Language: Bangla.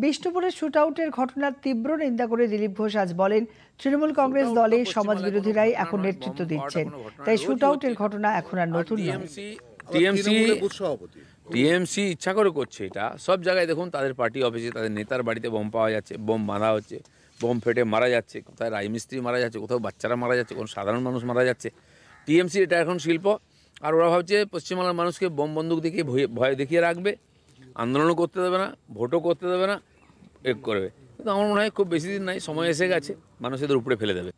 বিষ্ণুপুরের আউটের ঘটনার তীব্র নিন্দা করে দিলীপ ঘোষ আজ বলেন তৃণমূল কংগ্রেস দলে সমাজ বিরোধীরাই এখন নেতৃত্ব দিচ্ছেন তাই আউটের ঘটনা এখন আর নতুন টিএমসি ইচ্ছা করে করছে এটা সব জায়গায় দেখুন তাদের পার্টি অফিসে তাদের নেতার বাড়িতে বোম পাওয়া যাচ্ছে বোম বাঁধা হচ্ছে বোম ফেটে মারা যাচ্ছে কোথায় রাজমিস্ত্রি মারা যাচ্ছে কোথাও বাচ্চারা মারা যাচ্ছে কোন সাধারণ মানুষ মারা যাচ্ছে টিএমসি এটা এখন শিল্প আর ওরা ভাবছে পশ্চিমবাংলার মানুষকে বোম বন্দুক দেখিয়ে ভয় দেখিয়ে রাখবে আন্দোলনও করতে দেবে না ভোটও করতে দেবে না এ করবে কিন্তু আমার মনে হয় খুব বেশি দিন নাই সময় এসে গেছে মানুষ এদের উপরে ফেলে দেবে